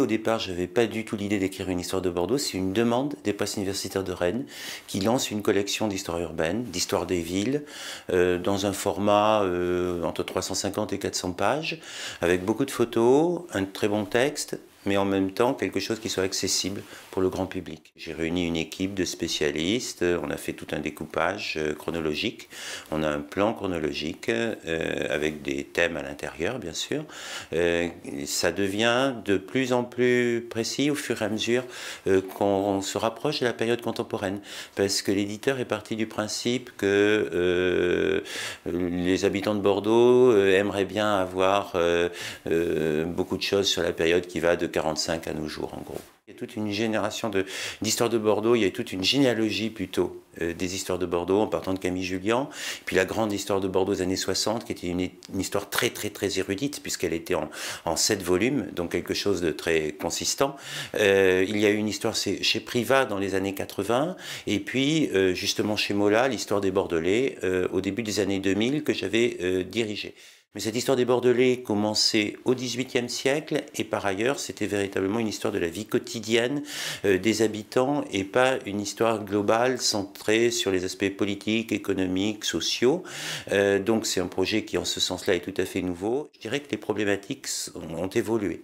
au départ, je n'avais pas du tout l'idée d'écrire une histoire de Bordeaux, c'est une demande des presses universitaires de Rennes qui lance une collection d'histoire urbaine, d'histoire des villes, euh, dans un format euh, entre 350 et 400 pages, avec beaucoup de photos, un très bon texte, mais en même temps quelque chose qui soit accessible pour le grand public. J'ai réuni une équipe de spécialistes, on a fait tout un découpage euh, chronologique, on a un plan chronologique euh, avec des thèmes à l'intérieur bien sûr. Euh, ça devient de plus en plus précis au fur et à mesure qu'on se rapproche de la période contemporaine, parce que l'éditeur est parti du principe que les habitants de Bordeaux aimeraient bien avoir beaucoup de choses sur la période qui va de 45 à nos jours, en gros. Il y a toute une génération d'histoires de, Bordeaux, il y a toute une généalogie plutôt euh, des histoires de Bordeaux, en partant de Camille Julien, puis la grande histoire de Bordeaux des années 60, qui était une, histoire très très très érudite, puisqu'elle était en, sept volumes, donc quelque chose de très consistant. Euh, il y a eu une histoire chez Privat dans les années 80, et puis euh, justement chez Mola, l'histoire des Bordelais, au début des années 2000, que j'avais dirigée. Mais cette histoire des Bordelais commençait au XVIIIe siècle et par ailleurs c'était véritablement une histoire de la vie quotidienne euh, des habitants et pas une histoire globale centrée sur les aspects politiques, économiques, sociaux. Euh, donc c'est un projet qui en ce sens-là est tout à fait nouveau. Je dirais que les problématiques ont évolué.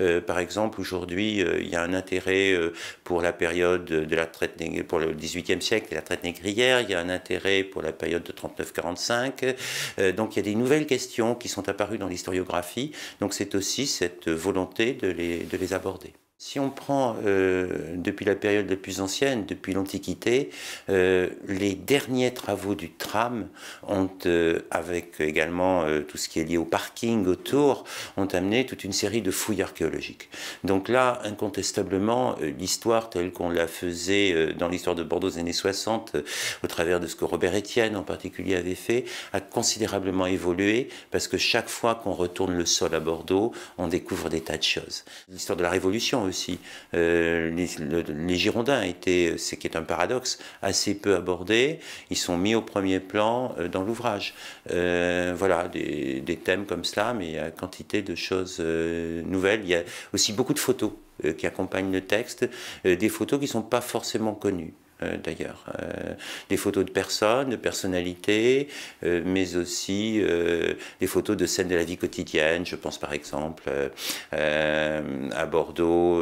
Euh, par exemple, aujourd'hui, euh, il y a un intérêt euh, pour la période de la traite pour le XVIIIe siècle la traite négrière, il y a un intérêt pour la période de 39-45. donc il y a des nouvelles questions qui sont apparues dans l'historiographie. Donc c'est aussi cette volonté de les aborder. Si on prend euh, depuis la période la plus ancienne, depuis l'Antiquité, euh, les derniers travaux du tram ont, euh, avec également tout ce qui est lié au parking autour, ont amené toute une série de fouilles archéologiques. Donc là, incontestablement, l'histoire telle qu'on la faisait dans l'histoire de Bordeaux des années 60, au travers de ce que Robert Étienne en particulier avait fait, a considérablement évolué parce que chaque fois qu'on retourne le sol à Bordeaux, on découvre des tas de choses. L'histoire de la Révolution aussi. Euh, les, les, Girondins étaient, ce qui est un paradoxe, assez peu abordés. Ils sont mis au premier plan euh, dans l'ouvrage. Euh, voilà, des, des, thèmes comme cela, mais il y a quantité de choses nouvelles. Il y a aussi beaucoup de photos qui accompagnent le texte, des photos qui ne sont pas forcément connues. Euh, d'ailleurs. Euh, des photos de personnes, de personnalités, euh, mais aussi des photos de scènes de la vie quotidienne. Je pense par exemple à Bordeaux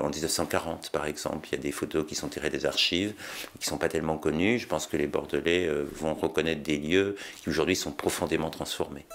en 1940, par exemple. Il y a des photos qui sont tirées des archives, qui ne sont pas tellement connues. Je pense que les Bordelais vont reconnaître des lieux qui aujourd'hui sont profondément transformés.